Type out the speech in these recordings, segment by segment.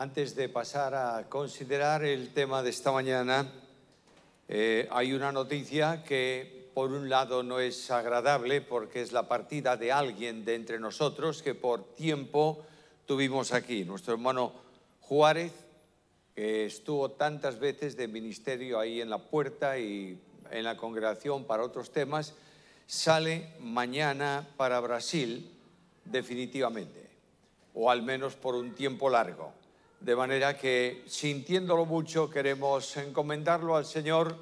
Antes de pasar a considerar el tema de esta mañana, eh, hay una noticia que por un lado no es agradable porque es la partida de alguien de entre nosotros que por tiempo tuvimos aquí, nuestro hermano Juárez, que estuvo tantas veces de ministerio ahí en la puerta y en la congregación para otros temas, sale mañana para Brasil definitivamente, o al menos por un tiempo largo. De manera que, sintiéndolo mucho, queremos encomendarlo al Señor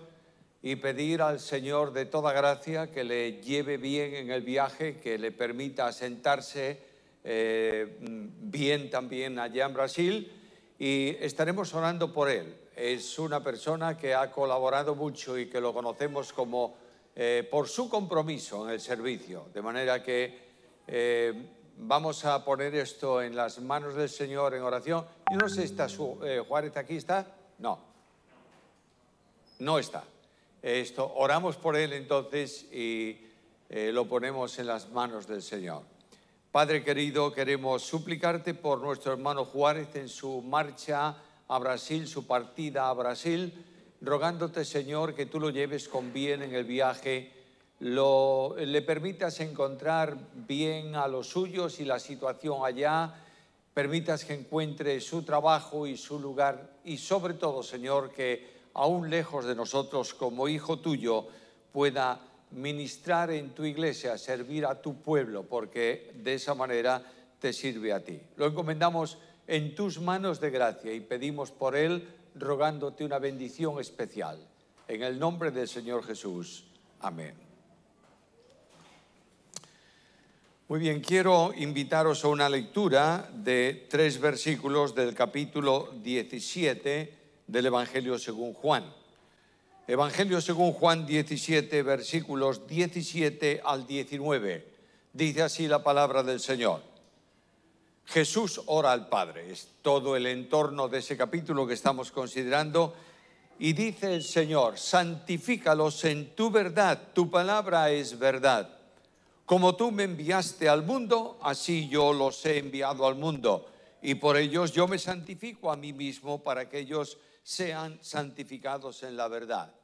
y pedir al Señor de toda gracia que le lleve bien en el viaje, que le permita asentarse eh, bien también allá en Brasil y estaremos orando por él. Es una persona que ha colaborado mucho y que lo conocemos como eh, por su compromiso en el servicio, de manera que eh, Vamos a poner esto en las manos del Señor en oración. Yo no sé si está su, eh, Juárez aquí, ¿está? No. No está. Esto, oramos por él entonces y eh, lo ponemos en las manos del Señor. Padre querido, queremos suplicarte por nuestro hermano Juárez en su marcha a Brasil, su partida a Brasil, rogándote, Señor, que tú lo lleves con bien en el viaje lo, le permitas encontrar bien a los suyos y la situación allá, permitas que encuentre su trabajo y su lugar y sobre todo, Señor, que aún lejos de nosotros como hijo tuyo pueda ministrar en tu iglesia, servir a tu pueblo, porque de esa manera te sirve a ti. Lo encomendamos en tus manos de gracia y pedimos por él rogándote una bendición especial. En el nombre del Señor Jesús. Amén. Muy bien, quiero invitaros a una lectura de tres versículos del capítulo 17 del Evangelio según Juan. Evangelio según Juan 17, versículos 17 al 19. Dice así la palabra del Señor. Jesús ora al Padre, es todo el entorno de ese capítulo que estamos considerando, y dice el Señor, santifícalos en tu verdad, tu palabra es verdad. Como tú me enviaste al mundo, así yo los he enviado al mundo. Y por ellos yo me santifico a mí mismo para que ellos sean santificados en la verdad.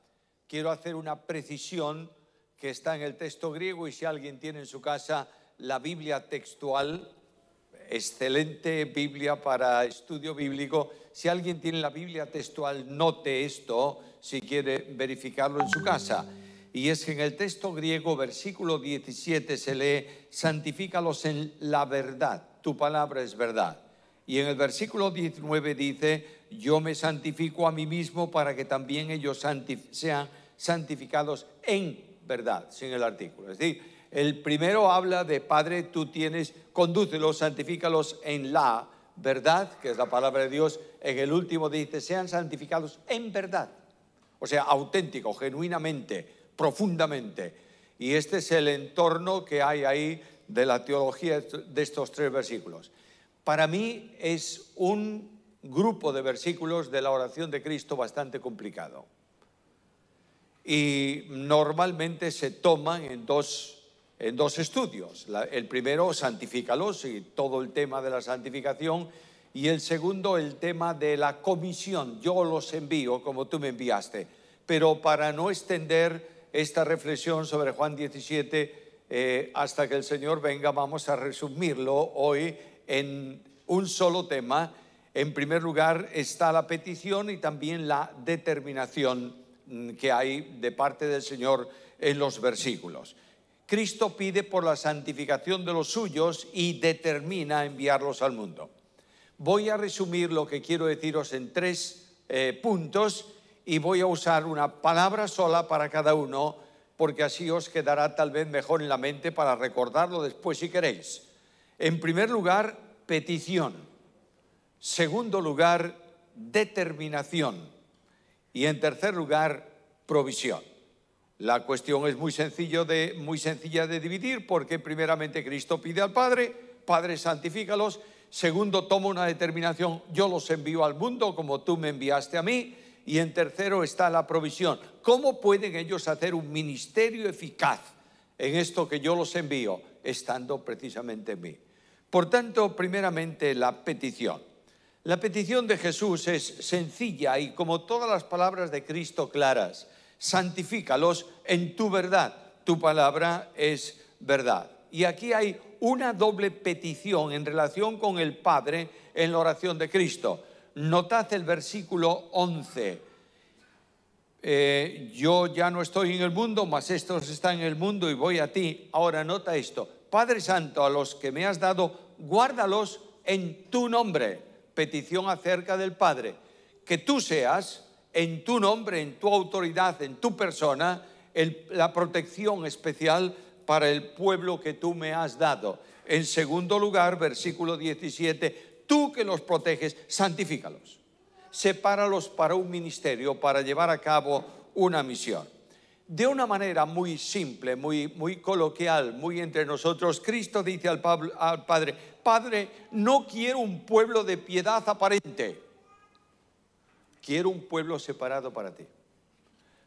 Quiero hacer una precisión que está en el texto griego y si alguien tiene en su casa la Biblia textual, excelente Biblia para estudio bíblico, si alguien tiene la Biblia textual, note esto si quiere verificarlo en su casa y es que en el texto griego, versículo 17, se lee, santifícalos en la verdad, tu palabra es verdad. Y en el versículo 19 dice, yo me santifico a mí mismo para que también ellos sean santificados en verdad, sin el artículo. Es decir, el primero habla de, Padre, tú tienes, condúcelos, santifícalos en la verdad, que es la palabra de Dios. En el último dice, sean santificados en verdad. O sea, auténtico, genuinamente, profundamente. Y este es el entorno que hay ahí de la teología de estos tres versículos. Para mí es un grupo de versículos de la oración de Cristo bastante complicado. Y normalmente se toman en dos, en dos estudios. el primero, santifícalos y todo el tema de la santificación. Y el segundo, el tema de la comisión. Yo los envío como tú me enviaste. Pero para no extender esta reflexión sobre Juan 17 eh, hasta que el Señor venga. Vamos a resumirlo hoy en un solo tema. En primer lugar está la petición y también la determinación mm, que hay de parte del Señor en los versículos. Cristo pide por la santificación de los suyos y determina enviarlos al mundo. Voy a resumir lo que quiero deciros en tres eh, puntos y voy a usar una palabra sola para cada uno, porque así os quedará tal vez mejor en la mente para recordarlo después si queréis. En primer lugar, petición. Segundo lugar, determinación. Y en tercer lugar, provisión. La cuestión es muy, sencillo de, muy sencilla de dividir porque primeramente Cristo pide al Padre, Padre santifícalos, segundo toma una determinación, yo los envío al mundo como tú me enviaste a mí, y en tercero está la provisión. ¿Cómo pueden ellos hacer un ministerio eficaz en esto que yo los envío, estando precisamente en mí? Por tanto, primeramente la petición. La petición de Jesús es sencilla y como todas las palabras de Cristo claras, santifícalos en tu verdad, tu palabra es verdad. Y aquí hay una doble petición en relación con el Padre en la oración de Cristo Notad el versículo 11. Eh, yo ya no estoy en el mundo, mas estos están en el mundo y voy a ti. Ahora nota esto. Padre Santo, a los que me has dado, guárdalos en tu nombre. Petición acerca del Padre. Que tú seas, en tu nombre, en tu autoridad, en tu persona, la protección especial para el pueblo que tú me has dado. En segundo lugar, versículo 17, tú que los proteges, santifícalos. Sepáralos para un ministerio, para llevar a cabo una misión. De una manera muy simple, muy, muy coloquial, muy entre nosotros, Cristo dice al, al Padre, Padre, no quiero un pueblo de piedad aparente, quiero un pueblo separado para ti.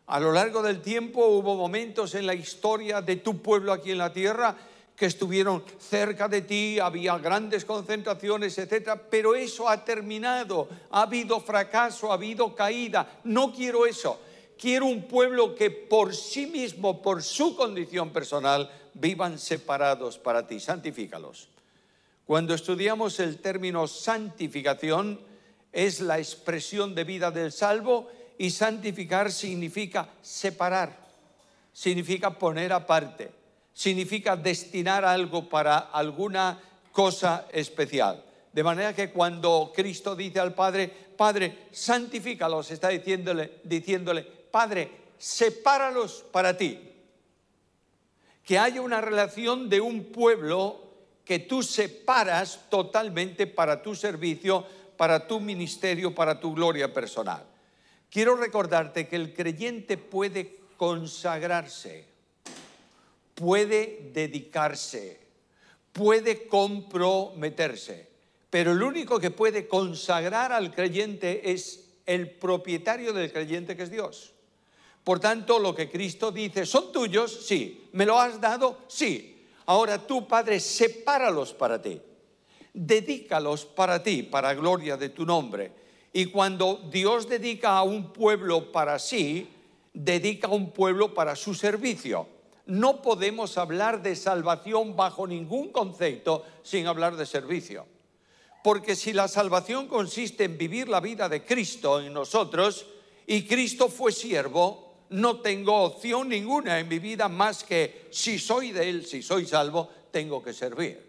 A lo largo del tiempo hubo momentos en la historia de tu pueblo aquí en la tierra que estuvieron cerca de ti, había grandes concentraciones, etcétera, pero eso ha terminado, ha habido fracaso, ha habido caída. No quiero eso. Quiero un pueblo que por sí mismo, por su condición personal, vivan separados para ti. Santifícalos. Cuando estudiamos el término santificación, es la expresión de vida del salvo y santificar significa separar, significa poner aparte significa destinar algo para alguna cosa especial. De manera que cuando Cristo dice al Padre, Padre, santifícalos, está diciéndole, diciéndole, Padre, sepáralos para ti. Que haya una relación de un pueblo que tú separas totalmente para tu servicio, para tu ministerio, para tu gloria personal. Quiero recordarte que el creyente puede consagrarse puede dedicarse, puede comprometerse, pero el único que puede consagrar al creyente es el propietario del creyente que es Dios. Por tanto, lo que Cristo dice, ¿son tuyos? Sí. ¿Me lo has dado? Sí. Ahora tú, Padre, sepáralos para ti. Dedícalos para ti, para gloria de tu nombre. Y cuando Dios dedica a un pueblo para sí, dedica a un pueblo para su servicio no podemos hablar de salvación bajo ningún concepto sin hablar de servicio. Porque si la salvación consiste en vivir la vida de Cristo en nosotros y Cristo fue siervo, no tengo opción ninguna en mi vida más que si soy de Él, si soy salvo, tengo que servir.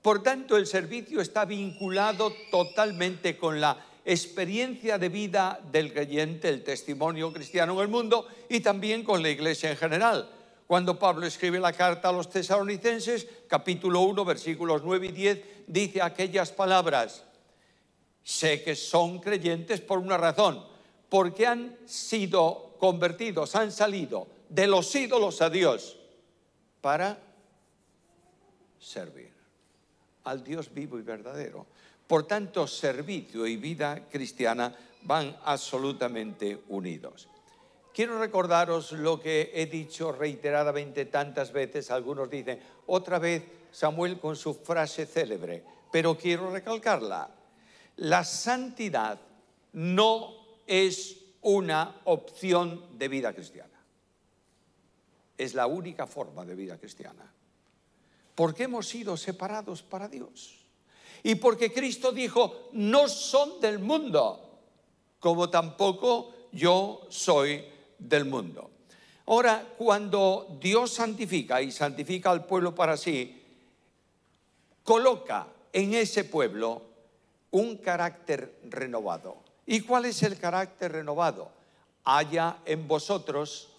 Por tanto, el servicio está vinculado totalmente con la experiencia de vida del creyente, el testimonio cristiano en el mundo y también con la iglesia en general. Cuando Pablo escribe la carta a los tesalonicenses, capítulo 1, versículos 9 y 10, dice aquellas palabras. Sé que son creyentes por una razón, porque han sido convertidos, han salido de los ídolos a Dios para servir al Dios vivo y verdadero. Por tanto, servicio y vida cristiana van absolutamente unidos. Quiero recordaros lo que he dicho reiteradamente tantas veces. Algunos dicen, otra vez Samuel con su frase célebre, pero quiero recalcarla. La santidad no es una opción de vida cristiana. Es la única forma de vida cristiana. Porque hemos sido separados para Dios. Y porque Cristo dijo, no son del mundo, como tampoco yo soy del mundo. Ahora, cuando Dios santifica y santifica al pueblo para sí, coloca en ese pueblo un carácter renovado. ¿Y cuál es el carácter renovado? Haya en vosotros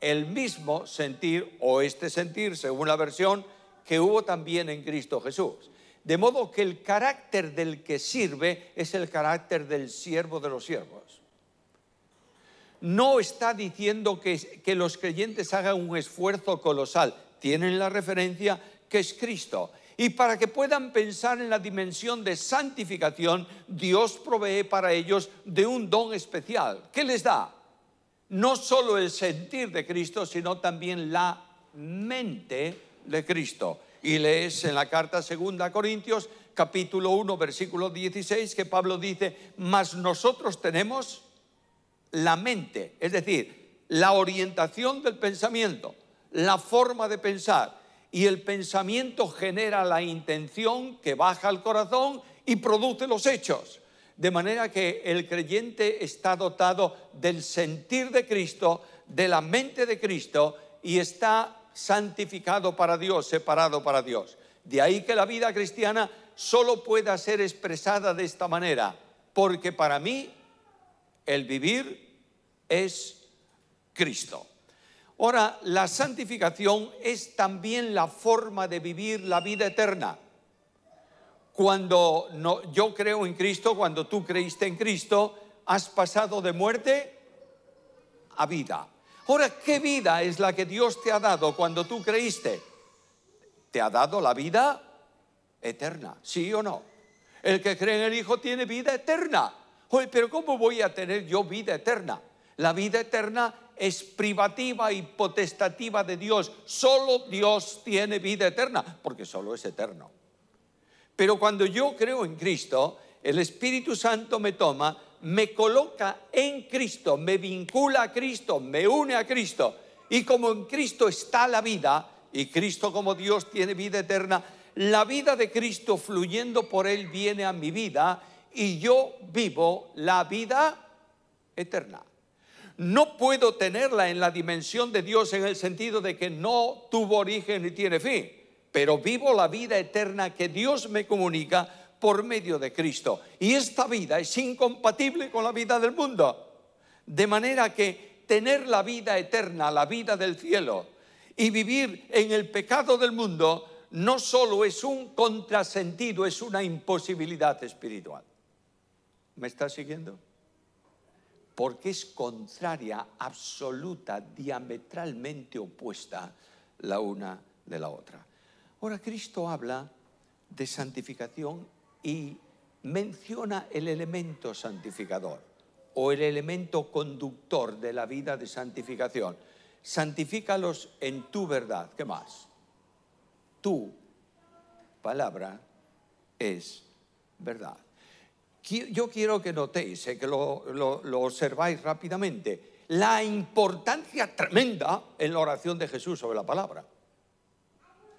el mismo sentir o este sentir, según la versión, que hubo también en Cristo Jesús. De modo que el carácter del que sirve es el carácter del siervo de los siervos no está diciendo que, los creyentes hagan un esfuerzo colosal. Tienen la referencia que es Cristo. Y para que puedan pensar en la dimensión de santificación, Dios provee para ellos de un don especial. ¿Qué les da? No solo el sentir de Cristo, sino también la mente de Cristo. Y lees en la carta segunda a Corintios, capítulo 1, versículo 16, que Pablo dice, mas nosotros tenemos la mente, es decir, la orientación del pensamiento, la forma de pensar. Y el pensamiento genera la intención que baja al corazón y produce los hechos. De manera que el creyente está dotado del sentir de Cristo, de la mente de Cristo y está santificado para Dios, separado para Dios. De ahí que la vida cristiana solo pueda ser expresada de esta manera, porque para mí el vivir es Cristo. Ahora, la santificación es también la forma de vivir la vida eterna. Cuando yo creo en Cristo, cuando tú creíste en Cristo, has pasado de muerte a vida. Ahora, ¿qué vida es la que Dios te ha dado cuando tú creíste? Te ha dado la vida eterna, ¿sí o no? El que cree en el Hijo tiene vida eterna. Oye, pero ¿cómo voy a tener yo vida eterna? La vida eterna es privativa y potestativa de Dios. Solo Dios tiene vida eterna, porque solo es eterno. Pero cuando yo creo en Cristo, el Espíritu Santo me toma, me coloca en Cristo, me vincula a Cristo, me une a Cristo. Y como en Cristo está la vida, y Cristo como Dios tiene vida eterna, la vida de Cristo fluyendo por Él viene a mi vida y yo vivo la vida eterna no puedo tenerla en la dimensión de Dios en el sentido de que no tuvo origen ni tiene fin, pero vivo la vida eterna que Dios me comunica por medio de Cristo. Y esta vida es incompatible con la vida del mundo. De manera que tener la vida eterna, la vida del cielo, y vivir en el pecado del mundo, no solo es un contrasentido, es una imposibilidad espiritual. ¿Me estás siguiendo? porque es contraria, absoluta, diametralmente opuesta la una de la otra. Ahora Cristo habla de santificación y menciona el elemento santificador o el elemento conductor de la vida de santificación. Santifícalos en tu verdad. ¿Qué más? Tu palabra es verdad yo quiero que notéis, eh, que lo, observáis rápidamente, la importancia tremenda en la oración de Jesús sobre la palabra.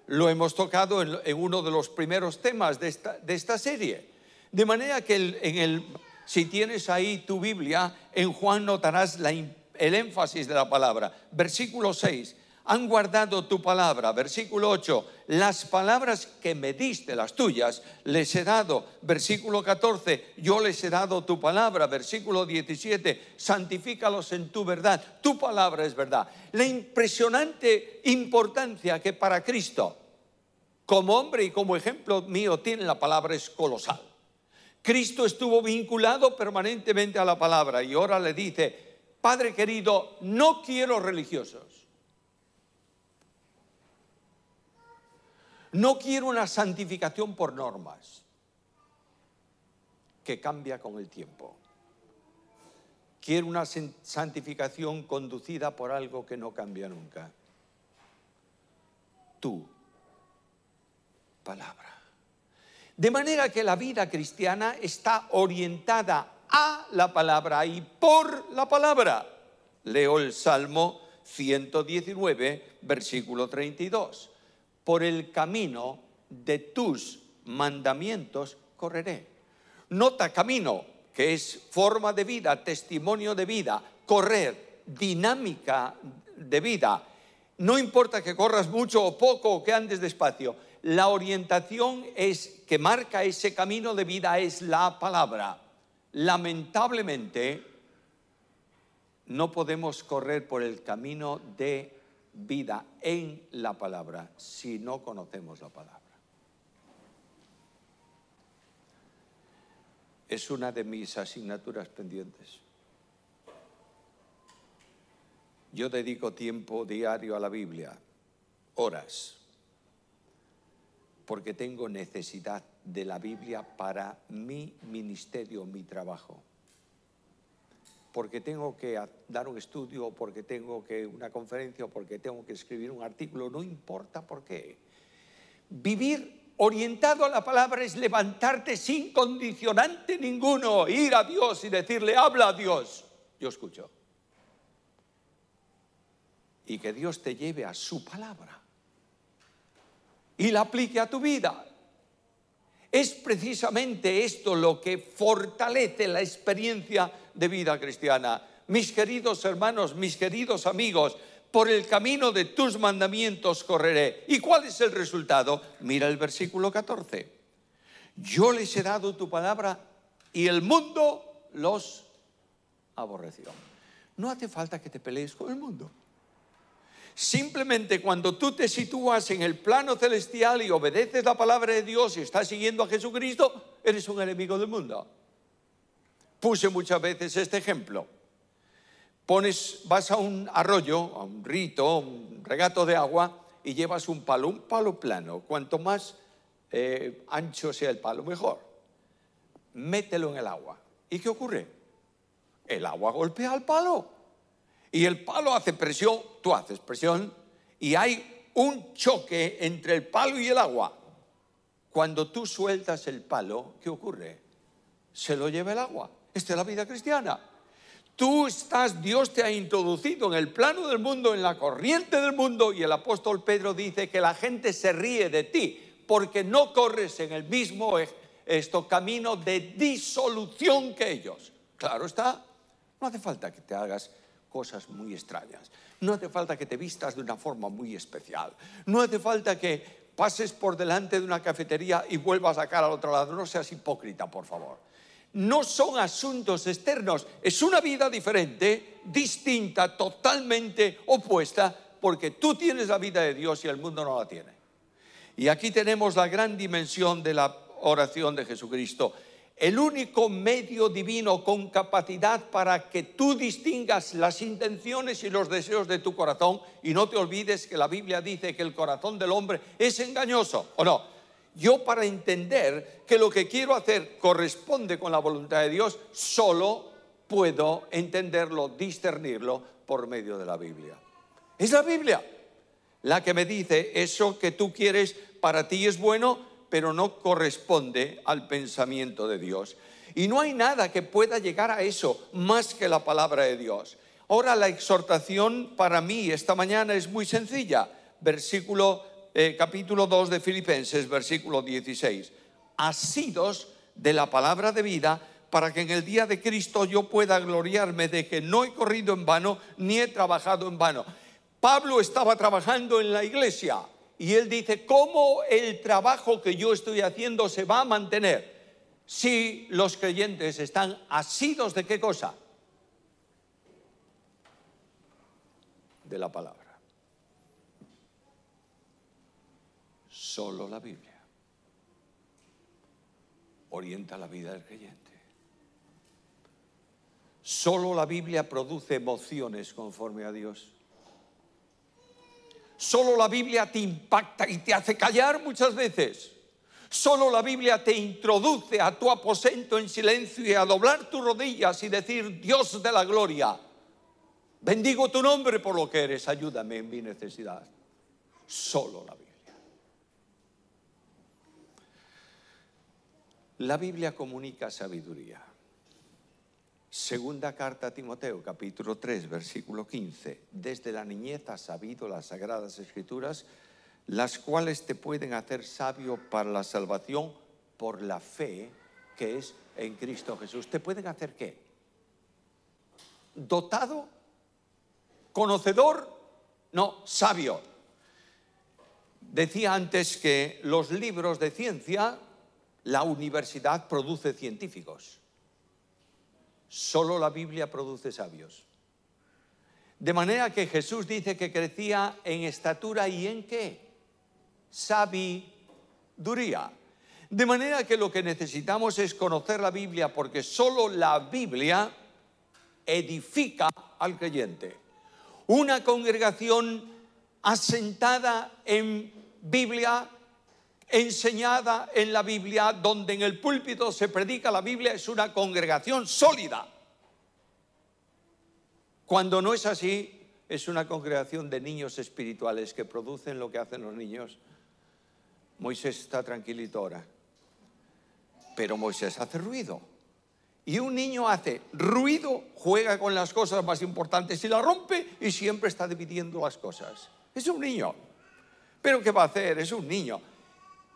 Lo hemos tocado en, uno de los primeros temas de esta, serie. De manera que en el, si tienes ahí tu Biblia, en Juan notarás el énfasis de la palabra. Versículo 6 han guardado tu palabra. Versículo 8, las palabras que me diste, las tuyas, les he dado. Versículo 14, yo les he dado tu palabra. Versículo 17, santifícalos en tu verdad. Tu palabra es verdad. La impresionante importancia que para Cristo, como hombre y como ejemplo mío, tiene la palabra es colosal. Cristo estuvo vinculado permanentemente a la palabra y ahora le dice, Padre querido, no quiero religiosos No quiero una santificación por normas que cambia con el tiempo. Quiero una santificación conducida por algo que no cambia nunca. Tu palabra. De manera que la vida cristiana está orientada a la palabra y por la palabra. Leo el Salmo 119, versículo 32 por el camino de tus mandamientos correré. Nota camino, que es forma de vida, testimonio de vida, correr, dinámica de vida. No importa que corras mucho o poco o que andes despacio, la orientación es que marca ese camino de vida es la palabra. Lamentablemente no podemos correr por el camino de vida en la palabra si no conocemos la palabra. Es una de mis asignaturas pendientes. Yo dedico tiempo diario a la Biblia, horas, porque tengo necesidad de la Biblia para mi ministerio, mi trabajo porque tengo que dar un estudio, porque tengo que una conferencia, porque tengo que escribir un artículo, no importa por qué. Vivir orientado a la palabra es levantarte sin condicionante ninguno, ir a Dios y decirle, habla a Dios. Yo escucho. Y que Dios te lleve a su palabra y la aplique a tu vida. Es precisamente esto lo que fortalece la experiencia de vida cristiana. Mis queridos hermanos, mis queridos amigos, por el camino de tus mandamientos correré. ¿Y cuál es el resultado? Mira el versículo 14. Yo les he dado tu palabra y el mundo los aborreció. No hace falta que te pelees con el mundo. Simplemente cuando tú te sitúas en el plano celestial y obedeces la palabra de Dios y estás siguiendo a Jesucristo, eres un enemigo del mundo. Puse muchas veces este ejemplo. Pones, vas a un arroyo, a un rito, a un regato de agua y llevas un palo, un palo plano. Cuanto más eh, ancho sea el palo, mejor. Mételo en el agua. ¿Y qué ocurre? El agua golpea al palo. Y el palo hace presión, tú haces presión, y hay un choque entre el palo y el agua. Cuando tú sueltas el palo, ¿qué ocurre? Se lo lleva el agua. Esta es la vida cristiana. Tú estás, Dios te ha introducido en el plano del mundo, en la corriente del mundo, y el apóstol Pedro dice que la gente se ríe de ti porque no corres en el mismo e, esto, camino de disolución que ellos. Claro está, no hace falta que te hagas cosas muy extrañas, no hace falta que te vistas de una forma muy especial, no hace falta que pases por delante de una cafetería y vuelvas a cara al otro lado, no seas hipócrita, por favor no son asuntos externos, es una vida diferente, distinta, totalmente opuesta, porque tú tienes la vida de Dios y el mundo no la tiene. Y aquí tenemos la gran dimensión de la oración de Jesucristo, el único medio divino con capacidad para que tú distingas las intenciones y los deseos de tu corazón y no te olvides que la Biblia dice que el corazón del hombre es engañoso, ¿o no? yo para entender que lo que quiero hacer corresponde con la voluntad de Dios, solo puedo entenderlo, discernirlo por medio de la Biblia. Es la Biblia la que me dice eso que tú quieres para ti es bueno, pero no corresponde al pensamiento de Dios. Y no hay nada que pueda llegar a eso más que la palabra de Dios. Ahora la exhortación para mí esta mañana es muy sencilla. Versículo eh, capítulo 2 de Filipenses, versículo 16. Asidos de la palabra de vida para que en el día de Cristo yo pueda gloriarme de que no he corrido en vano ni he trabajado en vano. Pablo estaba trabajando en la iglesia y él dice, ¿cómo el trabajo que yo estoy haciendo se va a mantener? Si los creyentes están asidos de qué cosa? De la palabra. Solo la Biblia orienta la vida del creyente. Solo la Biblia produce emociones conforme a Dios. Solo la Biblia te impacta y te hace callar muchas veces. Solo la Biblia te introduce a tu aposento en silencio y a doblar tus rodillas y decir, Dios de la gloria, bendigo tu nombre por lo que eres, ayúdame en mi necesidad. Solo la Biblia. La Biblia comunica sabiduría. Segunda carta a Timoteo, capítulo 3, versículo 15. Desde la niñez has sabido las sagradas escrituras, las cuales te pueden hacer sabio para la salvación por la fe que es en Cristo Jesús. ¿Te pueden hacer qué? ¿Dotado? ¿Conocedor? No, sabio. Decía antes que los libros de ciencia la universidad produce científicos. Solo la Biblia produce sabios. De manera que Jesús dice que crecía en estatura y en qué? Sabiduría. De manera que lo que necesitamos es conocer la Biblia porque solo la Biblia edifica al creyente. Una congregación asentada en Biblia enseñada en la Biblia, donde en el púlpito se predica la Biblia, es una congregación sólida. Cuando no es así, es una congregación de niños espirituales que producen lo que hacen los niños. Moisés está tranquilito ahora, pero Moisés hace ruido. Y un niño hace ruido, juega con las cosas más importantes y la rompe y siempre está dividiendo las cosas. Es un niño. Pero ¿qué va a hacer? Es un niño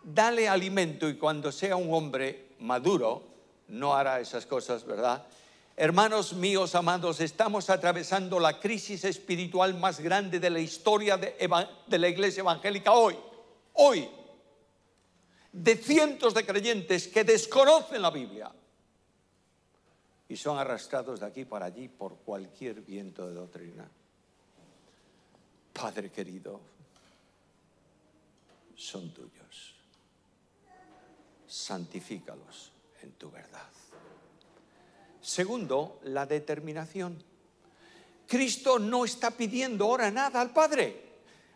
dale alimento y cuando sea un hombre maduro, no hará esas cosas, ¿verdad? Hermanos míos amados, estamos atravesando la crisis espiritual más grande de la historia de, la iglesia evangélica hoy, hoy, de cientos de creyentes que desconocen la Biblia y son arrastrados de aquí para allí por cualquier viento de doctrina. Padre querido, son tuyos santifícalos en tu verdad. Segundo, la determinación. Cristo no está pidiendo ahora nada al Padre.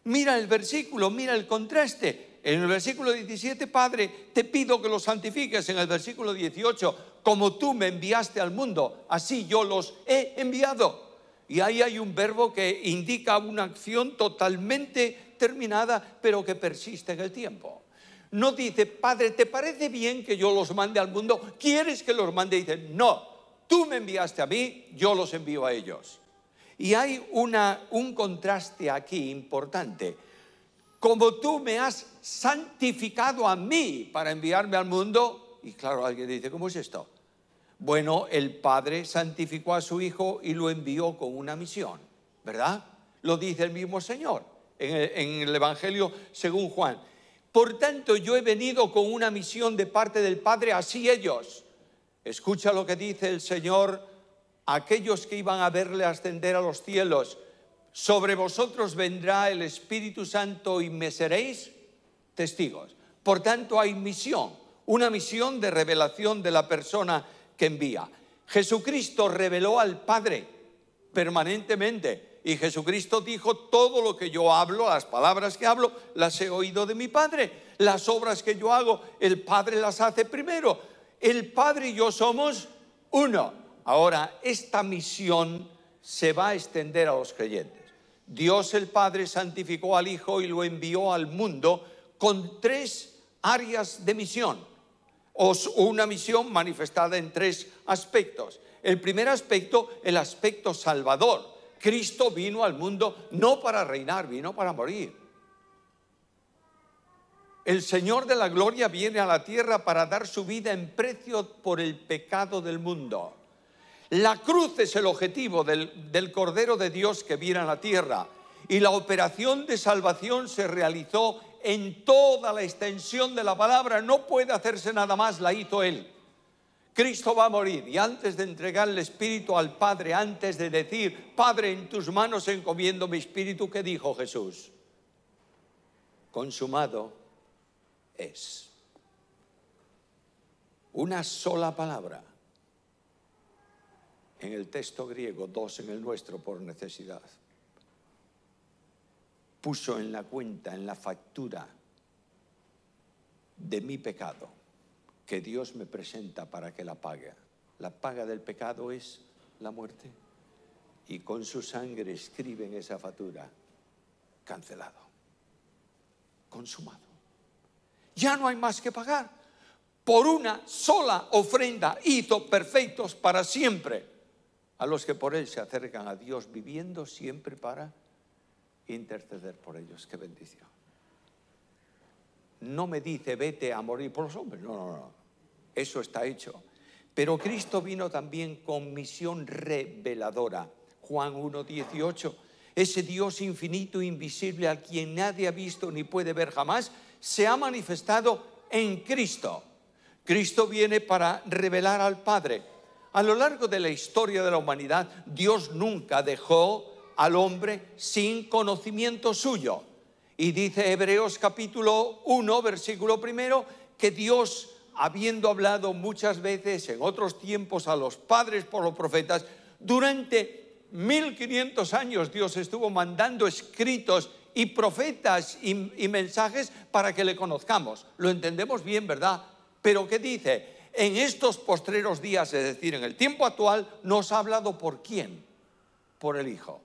Mira el versículo, mira el contraste. En el versículo 17, Padre, te pido que los santifiques. En el versículo 18, como tú me enviaste al mundo, así yo los he enviado. Y ahí hay un verbo que indica una acción totalmente terminada, pero que persiste en el tiempo no dice, Padre, ¿te parece bien que yo los mande al mundo? ¿Quieres que los mande? dice, no, tú me enviaste a mí, yo los envío a ellos. Y hay una, un contraste aquí importante. Como tú me has santificado a mí para enviarme al mundo, y claro, alguien dice, ¿cómo es esto? Bueno, el Padre santificó a su Hijo y lo envió con una misión, ¿verdad? Lo dice el mismo Señor en el Evangelio según Juan. Por tanto, yo he venido con una misión de parte del Padre, así ellos. Escucha lo que dice el Señor, aquellos que iban a verle ascender a los cielos. Sobre vosotros vendrá el Espíritu Santo y me seréis testigos. Por tanto, hay misión, una misión de revelación de la persona que envía. Jesucristo reveló al Padre permanentemente y Jesucristo dijo, todo lo que yo hablo, las palabras que hablo, las he oído de mi Padre. Las obras que yo hago, el Padre las hace primero. El Padre y yo somos uno. Ahora, esta misión se va a extender a los creyentes. Dios el Padre santificó al Hijo y lo envió al mundo con tres áreas de misión. O una misión manifestada en tres aspectos. El primer aspecto, el aspecto salvador. Cristo vino al mundo no para reinar, vino para morir. El Señor de la Gloria viene a la tierra para dar su vida en precio por el pecado del mundo. La cruz es el objetivo del, Cordero de Dios que viene a la tierra y la operación de salvación se realizó en toda la extensión de la palabra. No puede hacerse nada más, la hizo Él. Cristo va a morir y antes de entregar el espíritu al Padre, antes de decir, Padre, en tus manos encomiendo mi espíritu, ¿qué dijo Jesús? Consumado es. Una sola palabra. En el texto griego, dos en el nuestro por necesidad. Puso en la cuenta, en la factura de mi pecado que Dios me presenta para que la pague. La paga del pecado es la muerte. Y con su sangre escriben esa factura. Cancelado. Consumado. Ya no hay más que pagar. Por una sola ofrenda hizo perfectos para siempre a los que por él se acercan a Dios viviendo siempre para interceder por ellos. Qué bendición no me dice vete a morir por los hombres. No, no, no. Eso está hecho. Pero Cristo vino también con misión reveladora. Juan 1.18. Ese Dios infinito, invisible, al quien nadie ha visto ni puede ver jamás, se ha manifestado en Cristo. Cristo viene para revelar al Padre. A lo largo de la historia de la humanidad, Dios nunca dejó al hombre sin conocimiento suyo. Y dice Hebreos capítulo 1, versículo primero, que Dios, habiendo hablado muchas veces en otros tiempos a los padres por los profetas, durante 1500 años Dios estuvo mandando escritos y profetas y, y mensajes para que le conozcamos. Lo entendemos bien, ¿verdad? Pero ¿qué dice? En estos postreros días, es decir, en el tiempo actual, nos ha hablado por quién? Por el Hijo.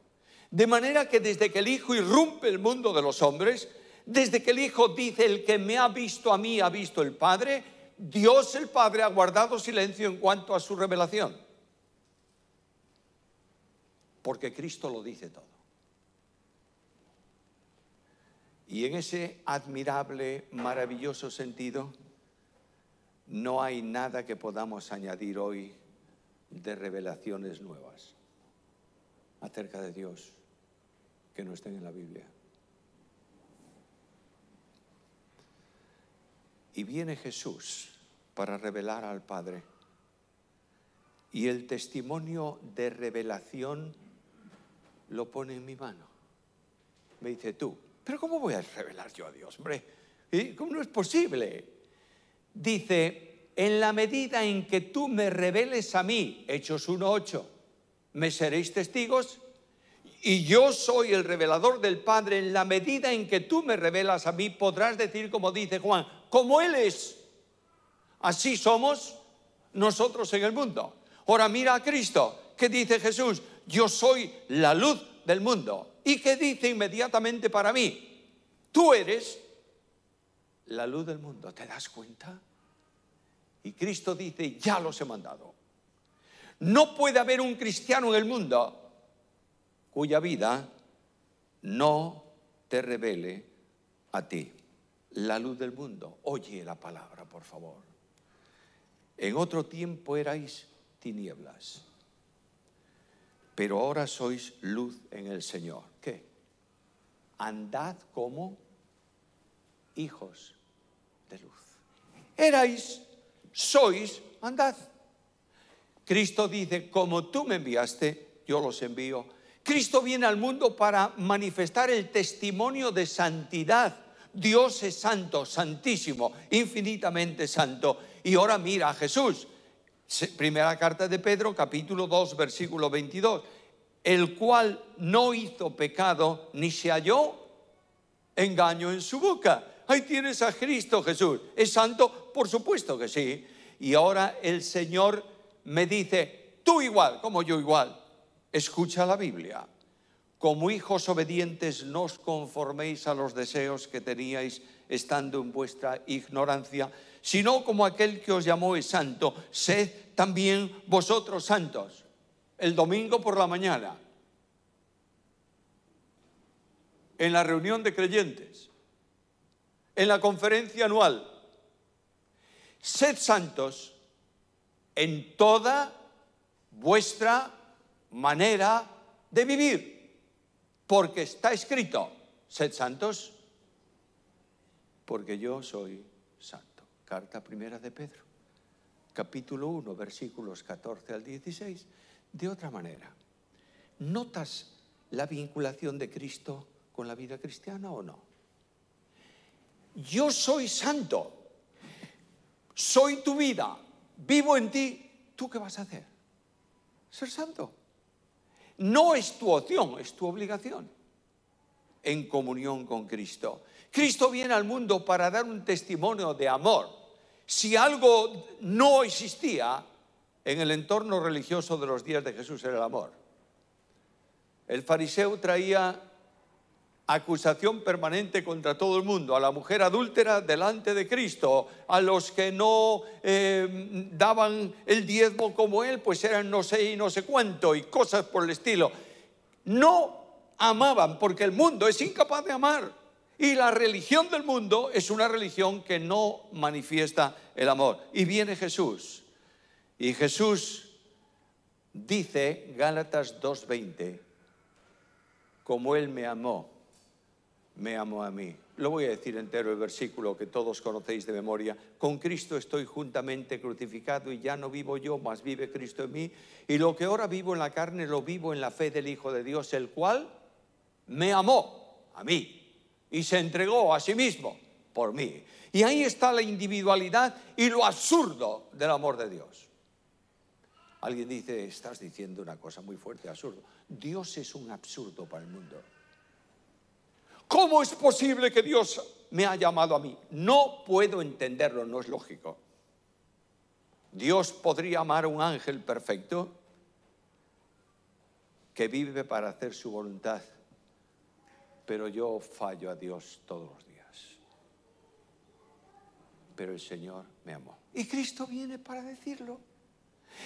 De manera que desde que el Hijo irrumpe el mundo de los hombres, desde que el Hijo dice, el que me ha visto a mí ha visto el Padre, Dios el Padre ha guardado silencio en cuanto a su revelación. Porque Cristo lo dice todo. Y en ese admirable, maravilloso sentido, no hay nada que podamos añadir hoy de revelaciones nuevas acerca de Dios que no estén en la Biblia. Y viene Jesús para revelar al Padre. Y el testimonio de revelación lo pone en mi mano. Me dice tú, pero ¿cómo voy a revelar yo a Dios, hombre? ¿Eh? ¿Cómo no es posible? Dice, en la medida en que tú me reveles a mí, Hechos 1.8, me seréis testigos y yo soy el revelador del Padre. En la medida en que tú me revelas a mí, podrás decir, como dice Juan, como Él es. Así somos nosotros en el mundo. Ahora mira a Cristo, qué dice Jesús, yo soy la luz del mundo. ¿Y qué dice inmediatamente para mí? Tú eres la luz del mundo. ¿Te das cuenta? Y Cristo dice, ya los he mandado. No puede haber un cristiano en el mundo cuya vida no te revele a ti la luz del mundo. Oye la palabra, por favor. En otro tiempo erais tinieblas, pero ahora sois luz en el Señor. ¿Qué? Andad como hijos de luz. Erais, sois, andad. Cristo dice, como tú me enviaste, yo los envío Cristo viene al mundo para manifestar el testimonio de santidad. Dios es santo, santísimo, infinitamente santo. Y ahora mira a Jesús. Primera carta de Pedro, capítulo 2, versículo 22. El cual no hizo pecado ni se halló engaño en su boca. Ahí tienes a Cristo Jesús. ¿Es santo? Por supuesto que sí. Y ahora el Señor me dice, tú igual, como yo igual Escucha la Biblia. Como hijos obedientes no os conforméis a los deseos que teníais estando en vuestra ignorancia, sino como aquel que os llamó es santo, sed también vosotros santos. El domingo por la mañana, en la reunión de creyentes, en la conferencia anual, sed santos en toda vuestra manera de vivir, porque está escrito, sed santos, porque yo soy santo. Carta primera de Pedro, capítulo 1, versículos 14 al 16. De otra manera, ¿notas la vinculación de Cristo con la vida cristiana o no? Yo soy santo, soy tu vida, vivo en ti, ¿tú qué vas a hacer? Ser santo. No es tu opción, es tu obligación en comunión con Cristo. Cristo viene al mundo para dar un testimonio de amor. Si algo no existía en el entorno religioso de los días de Jesús era el amor. El fariseo traía acusación permanente contra todo el mundo, a la mujer adúltera delante de Cristo, a los que no eh, daban el diezmo como él, pues eran no sé y no sé cuánto y cosas por el estilo. No amaban porque el mundo es incapaz de amar y la religión del mundo es una religión que no manifiesta el amor. Y viene Jesús y Jesús dice Gálatas 2.20, como él me amó me amó a mí. Lo voy a decir entero el versículo que todos conocéis de memoria. Con Cristo estoy juntamente crucificado y ya no vivo yo, mas vive Cristo en mí. Y lo que ahora vivo en la carne lo vivo en la fe del Hijo de Dios, el cual me amó a mí y se entregó a sí mismo por mí. Y ahí está la individualidad y lo absurdo del amor de Dios. Alguien dice, estás diciendo una cosa muy fuerte, absurdo. Dios es un absurdo para el mundo. ¿Cómo es posible que Dios me haya llamado a mí? No puedo entenderlo, no es lógico. Dios podría amar a un ángel perfecto que vive para hacer su voluntad, pero yo fallo a Dios todos los días. Pero el Señor me amó. Y Cristo viene para decirlo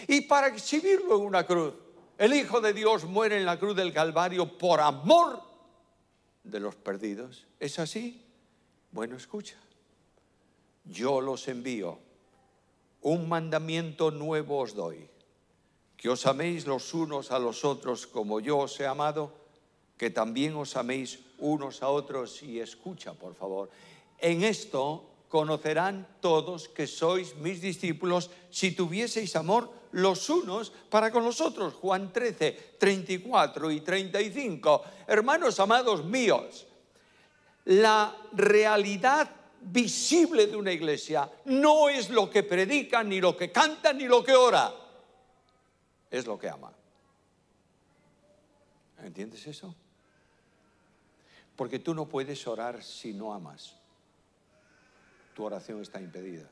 y para exhibirlo en una cruz. El Hijo de Dios muere en la cruz del Calvario por amor de los perdidos. ¿Es así? Bueno, escucha. Yo los envío. Un mandamiento nuevo os doy. Que os améis los unos a los otros como yo os he amado. Que también os améis unos a otros. Y escucha, por favor. En esto conocerán todos que sois mis discípulos si tuvieseis amor los unos para con los otros. Juan 13, 34 y 35. Hermanos amados míos, la realidad visible de una iglesia no es lo que predica, ni lo que canta, ni lo que ora. Es lo que ama. ¿Entiendes eso? Porque tú no puedes orar si no amas. Tu oración está impedida.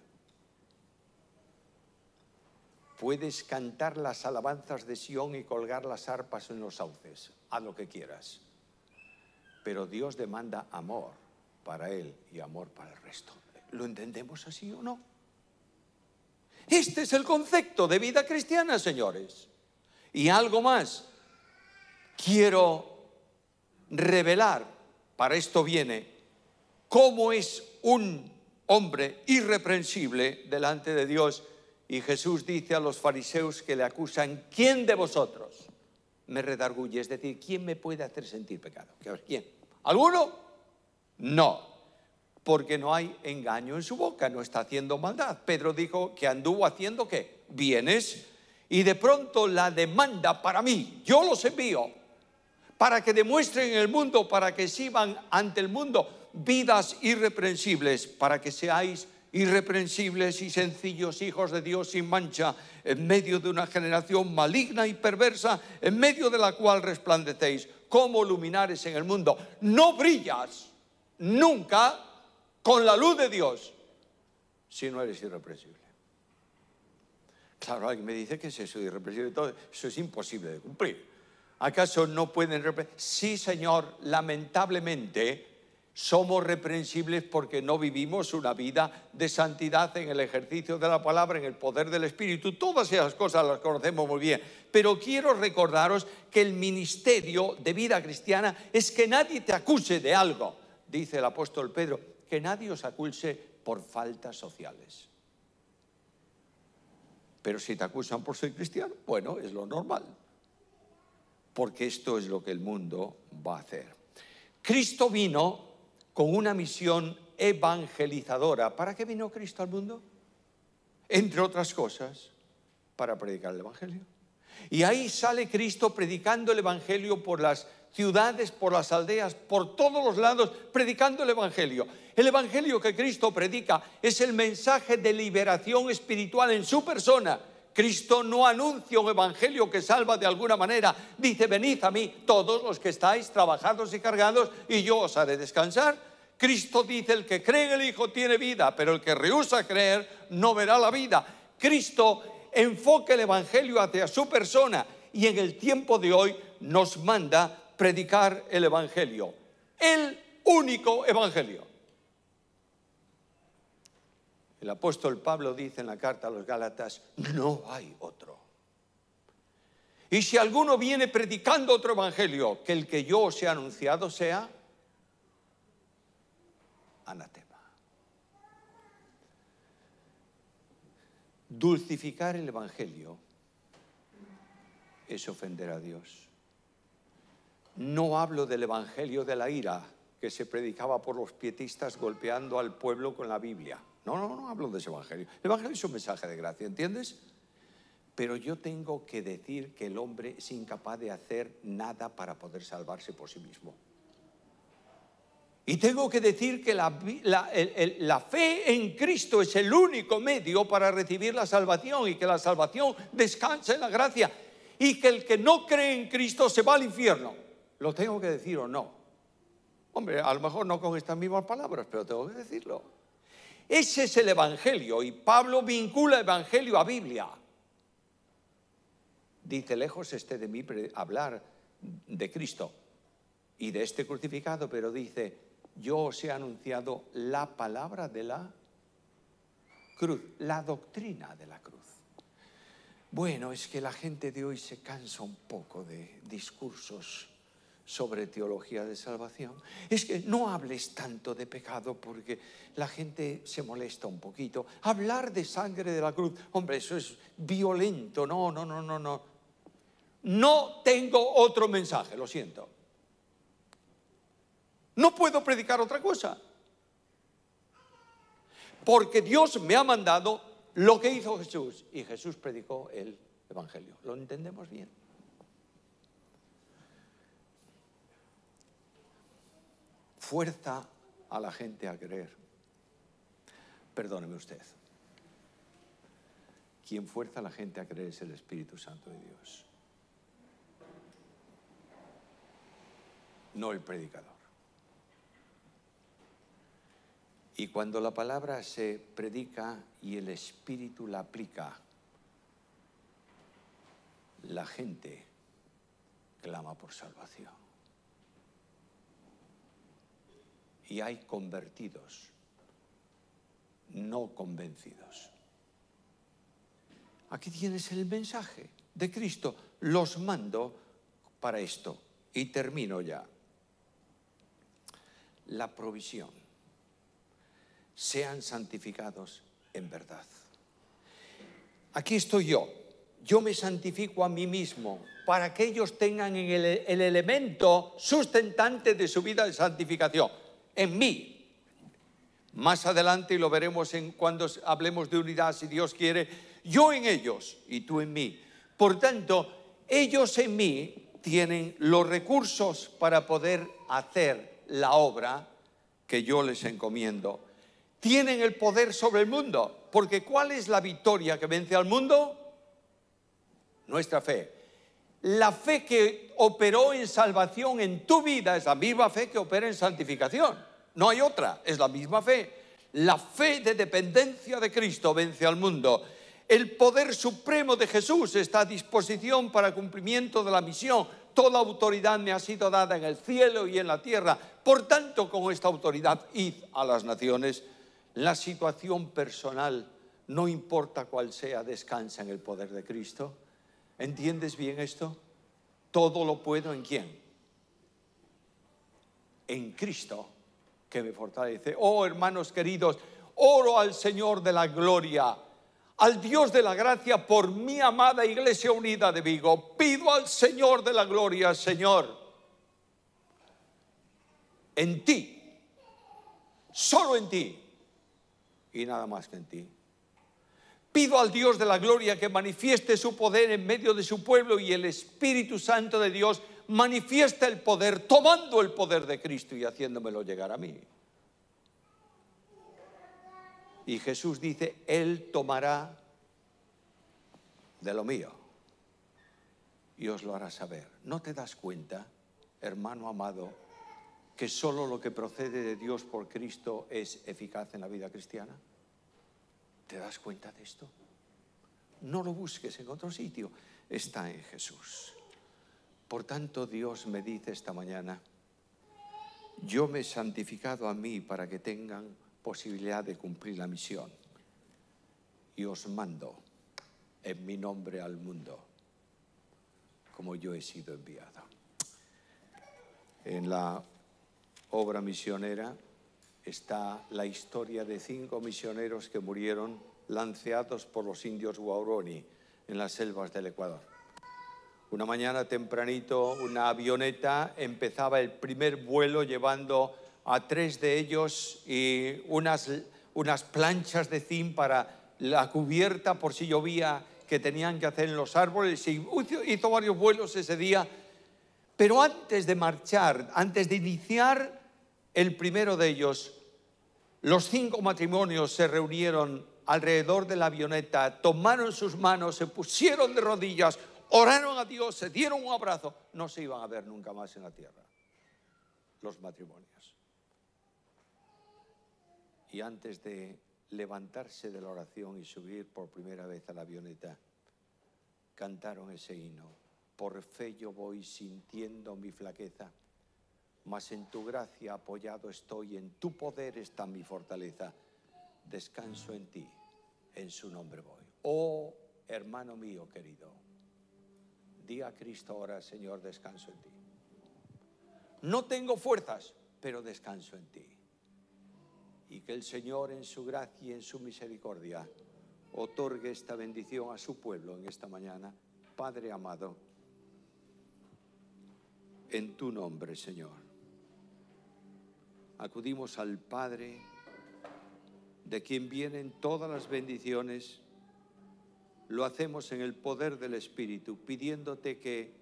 Puedes cantar las alabanzas de Sión y colgar las arpas en los sauces, a lo que quieras. Pero Dios demanda amor para Él y amor para el resto. ¿Lo entendemos así o no? Este es el concepto de vida cristiana, señores. Y algo más quiero revelar, para esto viene, cómo es un hombre irreprensible delante de Dios y Jesús dice a los fariseos que le acusan, ¿quién de vosotros me redarguye? Es decir, ¿quién me puede hacer sentir pecado? ¿Quién? ¿Alguno? No, porque no hay engaño en su boca, no está haciendo maldad. Pedro dijo que anduvo haciendo qué? Bienes. Y de pronto la demanda para mí, yo los envío, para que demuestren en el mundo, para que van ante el mundo vidas irreprensibles, para que seáis irreprensibles y sencillos hijos de Dios sin mancha, en medio de una generación maligna y perversa, en medio de la cual resplandecéis como luminares en el mundo. No brillas nunca con la luz de Dios si no eres irreprensible. Claro, alguien me dice, que es eso irreprensible? Todo, eso es imposible de cumplir. ¿Acaso no pueden... Sí, Señor, lamentablemente somos reprensibles porque no vivimos una vida de santidad en el ejercicio de la palabra, en el poder del Espíritu. Todas esas cosas las conocemos muy bien. Pero quiero recordaros que el ministerio de vida cristiana es que nadie te acuse de algo, dice el apóstol Pedro, que nadie os acuse por faltas sociales. Pero si te acusan por ser cristiano, bueno, es lo normal. Porque esto es lo que el mundo va a hacer. Cristo vino con una misión evangelizadora. ¿Para qué vino Cristo al mundo? Entre otras cosas, para predicar el Evangelio. Y ahí sale Cristo predicando el Evangelio por las ciudades, por las aldeas, por todos los lados, predicando el Evangelio. El Evangelio que Cristo predica es el mensaje de liberación espiritual en su persona. Cristo no anuncia un evangelio que salva de alguna manera. Dice, venid a mí todos los que estáis trabajados y cargados y yo os haré descansar. Cristo dice, el que cree en el Hijo tiene vida, pero el que rehúsa creer no verá la vida. Cristo enfoca el Evangelio hacia su persona y en el tiempo de hoy nos manda predicar el Evangelio, el único Evangelio. El apóstol Pablo dice en la carta a los Gálatas, no hay otro. Y si alguno viene predicando otro evangelio que el que yo os he anunciado sea anatema. Dulcificar el Evangelio es ofender a Dios. No hablo del Evangelio de la ira que se predicaba por los pietistas golpeando al pueblo con la Biblia. No, no, no hablo de ese Evangelio. El Evangelio es un mensaje de gracia, ¿entiendes? Pero yo tengo que decir que el hombre es incapaz de hacer nada para poder salvarse por sí mismo. Y tengo que decir que la, fe en Cristo es el único medio para recibir la salvación y que la salvación descansa en la gracia y que el que no cree en Cristo se va al infierno. ¿Lo tengo que decir o no? Hombre, a lo mejor no con estas mismas palabras, pero tengo que decirlo. Ese es el Evangelio y Pablo vincula Evangelio a Biblia. Dice, lejos esté de mí hablar de Cristo y de este crucificado, pero dice, yo os he anunciado la palabra de la cruz, la doctrina de la cruz. Bueno, es que la gente de hoy se cansa un poco de discursos sobre teología de salvación. Es que no hables tanto de pecado porque la gente se molesta un poquito. Hablar de sangre de la cruz, hombre, eso es violento. No, no, no, no, no. No tengo otro mensaje, lo siento. No puedo predicar otra cosa. Porque Dios me ha mandado lo que hizo Jesús. Y Jesús predicó el Evangelio. ¿Lo entendemos bien? Fuerza a la gente a creer. Perdóneme usted. Quien fuerza a la gente a creer es el Espíritu Santo de Dios. No el predicador. Y cuando la palabra se predica y el Espíritu la aplica, la gente clama por salvación. Y hay convertidos, no convencidos. Aquí tienes el mensaje de Cristo. Los mando para esto. Y termino ya. La provisión sean santificados en verdad. Aquí estoy yo. Yo me santifico a mí mismo para que ellos tengan el, elemento sustentante de su vida de santificación, en mí, más adelante, y lo veremos cuando hablemos de unidad, si Dios quiere, yo en ellos y tú en mí. Por tanto, ellos en mí tienen los recursos para poder hacer la obra que yo les encomiendo tienen el poder sobre el mundo. Porque ¿cuál es la victoria que vence al mundo? Nuestra fe. La fe que operó en salvación en tu vida es la misma fe que opera en santificación. No hay otra, es la misma fe. La fe de dependencia de Cristo vence al mundo. El poder supremo de Jesús está a disposición para cumplimiento de la misión. Toda autoridad me ha sido dada en el cielo y en la tierra. Por tanto, con esta autoridad, id a las naciones la situación personal, no importa cuál sea, descansa en el poder de Cristo. ¿Entiendes bien esto? Todo lo puedo en quién? En Cristo que me fortalece. Oh, hermanos queridos, oro al Señor de la gloria, al Dios de la gracia por mi amada Iglesia Unida de Vigo. Pido al Señor de la gloria, Señor, en ti, solo en ti, y nada más que en ti. Pido al Dios de la gloria que manifieste su poder en medio de su pueblo y el Espíritu Santo de Dios manifiesta el poder tomando el poder de Cristo y haciéndomelo llegar a mí. Y Jesús dice, Él tomará de lo mío y os lo hará saber. ¿No te das cuenta, hermano amado, que solo lo que procede de Dios por Cristo es eficaz en la vida cristiana? ¿Te das cuenta de esto? No lo busques en otro sitio, está en Jesús. Por tanto, Dios me dice esta mañana, yo me he santificado a mí para que tengan posibilidad de cumplir la misión y os mando en mi nombre al mundo, como yo he sido enviado. En la obra misionera está la historia de cinco misioneros que murieron lanceados por los indios Guauroni en las selvas del Ecuador. Una mañana tempranito, una avioneta empezaba el primer vuelo llevando a tres de ellos y unas, unas planchas de zinc para la cubierta por si llovía que tenían que hacer en los árboles. Y hizo varios vuelos ese día, pero antes de marchar, antes de iniciar el primero de ellos, los cinco matrimonios se reunieron alrededor de la avioneta, tomaron sus manos, se pusieron de rodillas, oraron a Dios, se dieron un abrazo, no se iban a ver nunca más en la tierra los matrimonios. Y antes de levantarse de la oración y subir por primera vez a la avioneta, cantaron ese himno, por fe yo voy sintiendo mi flaqueza mas en tu gracia apoyado estoy, en tu poder está mi fortaleza. Descanso en ti, en su nombre voy. Oh, hermano mío querido, di a Cristo ahora, Señor, descanso en ti. No tengo fuerzas, pero descanso en ti. Y que el Señor en su gracia y en su misericordia otorgue esta bendición a su pueblo en esta mañana. Padre amado, en tu nombre, Señor acudimos al Padre, de quien vienen todas las bendiciones, lo hacemos en el poder del Espíritu, pidiéndote que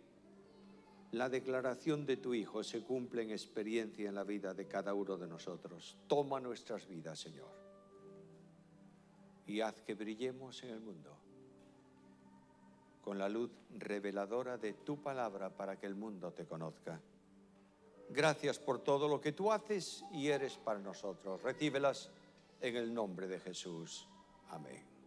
la declaración de tu Hijo se cumpla en experiencia en la vida de cada uno de nosotros. Toma nuestras vidas, Señor, y haz que brillemos en el mundo con la luz reveladora de tu palabra para que el mundo te conozca. Gracias por todo lo que tú haces y eres para nosotros. Recíbelas en el nombre de Jesús. Amén.